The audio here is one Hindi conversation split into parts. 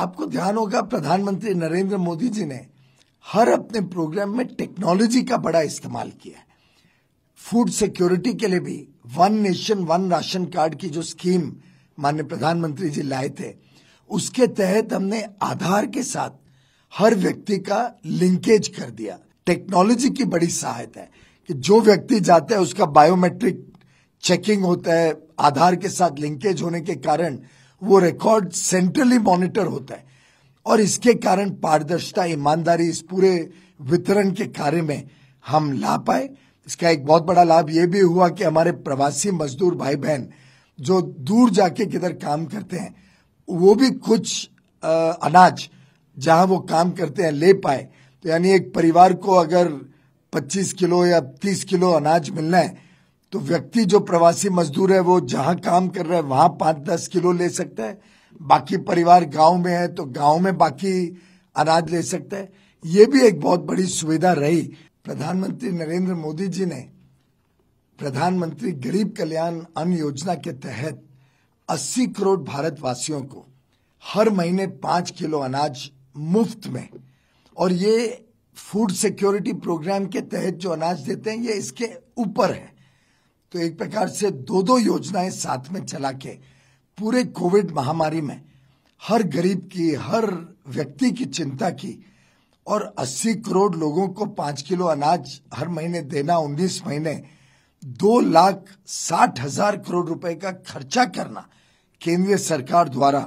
आपको ध्यान होगा प्रधानमंत्री नरेंद्र मोदी जी ने हर अपने प्रोग्राम में टेक्नोलॉजी का बड़ा इस्तेमाल किया है फूड सिक्योरिटी के लिए भी one nation one ration card की जो स्कीम माननीय प्रधानमंत्री जी लाए थे उसके तहत हमने आधार के साथ हर व्यक्ति का लिंकेज कर दिया टेक्नोलॉजी की बड़ी सहायता है कि जो व्यक्ति जाता है उसका बायोमेट्रिक चेकिंग होता है आधार के साथ लिंकेज होने के कारण वो रिकॉर्ड सेंट्रली मॉनिटर होता है और इसके कारण पारदर्शिता ईमानदारी इस पूरे वितरण के कार्य में हम ला पाए इसका एक बहुत बड़ा लाभ ये भी हुआ कि हमारे प्रवासी मजदूर भाई बहन जो दूर जाके किधर काम करते हैं वो भी कुछ आ, अनाज जहां वो काम करते हैं ले पाए तो यानी एक परिवार को अगर 25 किलो या 30 किलो अनाज मिलना है तो व्यक्ति जो प्रवासी मजदूर है वो जहां काम कर रहा है वहां पांच दस किलो ले सकता है बाकी परिवार गांव में है तो गांव में बाकी अनाज ले सकता है ये भी एक बहुत बड़ी सुविधा रही प्रधानमंत्री नरेंद्र मोदी जी ने प्रधानमंत्री गरीब कल्याण अन्न योजना के तहत 80 करोड़ भारतवासियों को हर महीने पांच किलो अनाज मुफ्त में और ये फूड सिक्योरिटी प्रोग्राम के तहत जो अनाज देते हैं ये इसके ऊपर है तो एक प्रकार से दो दो योजनाएं साथ में चला के पूरे कोविड महामारी में हर गरीब की हर व्यक्ति की चिंता की और 80 करोड़ लोगों को पांच किलो अनाज हर महीने देना 19 महीने दो लाख साठ हजार करोड़ रुपए का खर्चा करना केंद्रीय सरकार द्वारा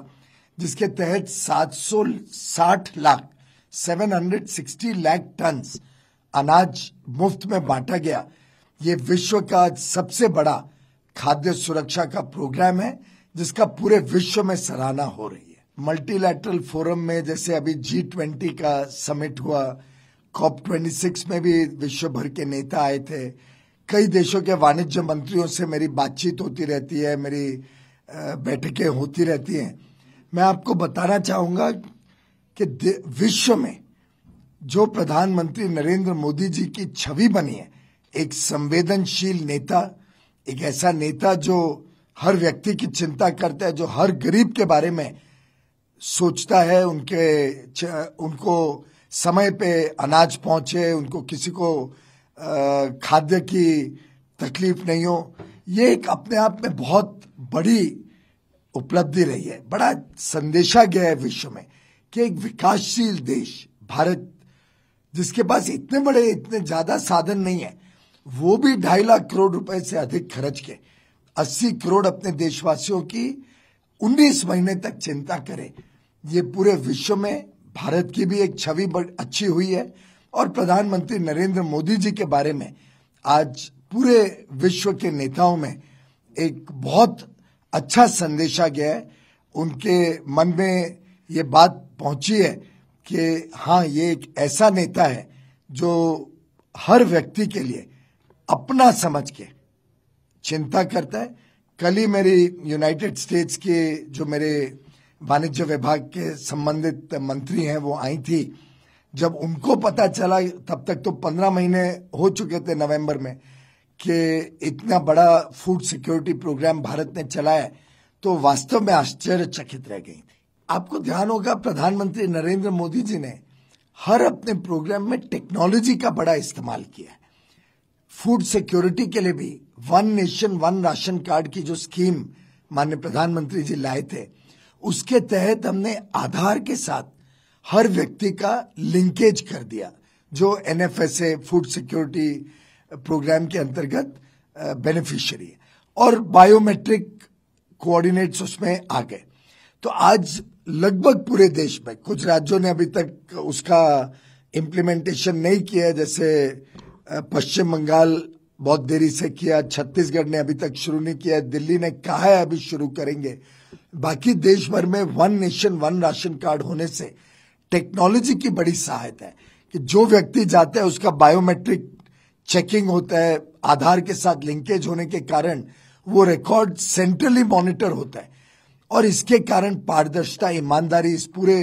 जिसके तहत 760 लाख 760 लाख टन अनाज मुफ्त में बांटा गया ये विश्व का सबसे बड़ा खाद्य सुरक्षा का प्रोग्राम है जिसका पूरे विश्व में सराहना हो रही है मल्टीलैटरल फोरम में जैसे अभी जी ट्वेंटी का समिट हुआ कॉप ट्वेंटी सिक्स में भी विश्व भर के नेता आए थे कई देशों के वाणिज्य मंत्रियों से मेरी बातचीत होती रहती है मेरी बैठकें होती रहती हैं मैं आपको बताना चाहूंगा कि विश्व में जो प्रधानमंत्री नरेंद्र मोदी जी की छवि बनी है एक संवेदनशील नेता एक ऐसा नेता जो हर व्यक्ति की चिंता करता है जो हर गरीब के बारे में सोचता है उनके उनको समय पे अनाज पहुंचे उनको किसी को खाद्य की तकलीफ नहीं हो ये एक अपने आप में बहुत बड़ी उपलब्धि रही है बड़ा संदेशा गया है विश्व में कि एक विकासशील देश भारत जिसके पास इतने बड़े इतने ज्यादा साधन नहीं है वो भी ढाई लाख करोड़ रुपए से अधिक खर्च के 80 करोड़ अपने देशवासियों की 19 महीने तक चिंता करे ये पूरे विश्व में भारत की भी एक छवि अच्छी हुई है और प्रधानमंत्री नरेंद्र मोदी जी के बारे में आज पूरे विश्व के नेताओं में एक बहुत अच्छा संदेशा गया है उनके मन में ये बात पहुंची है कि हाँ ये एक ऐसा नेता है जो हर व्यक्ति के लिए अपना समझ के चिंता करता है कल ही मेरी यूनाइटेड स्टेट्स के जो मेरे वाणिज्य विभाग के संबंधित मंत्री हैं वो आई थी जब उनको पता चला तब तक तो पंद्रह महीने हो चुके थे नवंबर में कि इतना बड़ा फूड सिक्योरिटी प्रोग्राम भारत ने चलाया तो वास्तव में आश्चर्यचकित रह गई थी आपको ध्यान होगा प्रधानमंत्री नरेंद्र मोदी जी ने हर अपने प्रोग्राम में टेक्नोलॉजी का बड़ा इस्तेमाल किया है फूड सिक्योरिटी के लिए भी one nation one ration card की जो स्कीम माननीय प्रधानमंत्री जी लाए थे उसके तहत हमने आधार के साथ हर व्यक्ति का लिंकेज कर दिया जो एन फूड सिक्योरिटी प्रोग्राम के अंतर्गत बेनिफिशियरी और बायोमेट्रिक कोऑर्डिनेट्स उसमें आ गए तो आज लगभग पूरे देश में कुछ राज्यों ने अभी तक उसका इम्प्लीमेंटेशन नहीं किया जैसे पश्चिम बंगाल बहुत देरी से किया छत्तीसगढ़ ने अभी तक शुरू नहीं किया दिल्ली ने कहा है अभी शुरू करेंगे बाकी देश भर में one nation one ration card होने से टेक्नोलॉजी की बड़ी सहायता है कि जो व्यक्ति जाता है उसका बायोमेट्रिक चेकिंग होता है आधार के साथ लिंकेज होने के कारण वो रिकॉर्ड सेंट्रली मॉनिटर होता है और इसके कारण पारदर्शिता ईमानदारी इस पूरे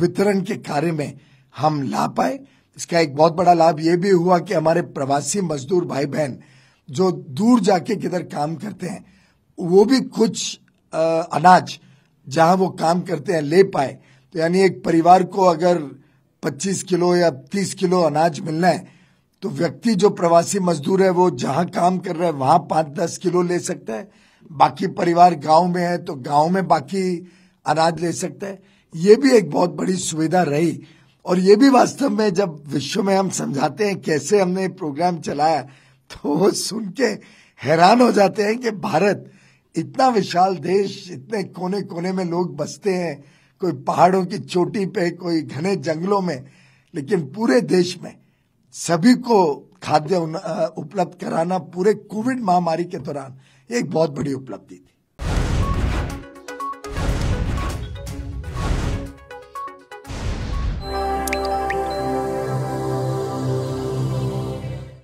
वितरण के कार्य में हम ला पाए इसका एक बहुत बड़ा लाभ ये भी हुआ कि हमारे प्रवासी मजदूर भाई बहन जो दूर जाके किधर काम करते हैं वो भी कुछ आ, अनाज जहां वो काम करते हैं ले पाए तो यानी एक परिवार को अगर 25 किलो या 30 किलो अनाज मिलना है तो व्यक्ति जो प्रवासी मजदूर है वो जहां काम कर रहा है वहां पांच दस किलो ले सकता है बाकी परिवार गांव में है तो गांव में बाकी अनाज ले सकता है ये भी एक बहुत बड़ी सुविधा रही और ये भी वास्तव में जब विश्व में हम समझाते हैं कैसे हमने प्रोग्राम चलाया तो वो सुन के हैरान हो जाते हैं कि भारत इतना विशाल देश इतने कोने कोने में लोग बसते हैं कोई पहाड़ों की चोटी पे कोई घने जंगलों में लेकिन पूरे देश में सभी को खाद्य उपलब्ध कराना पूरे कोविड महामारी के दौरान एक बहुत बड़ी उपलब्धि थी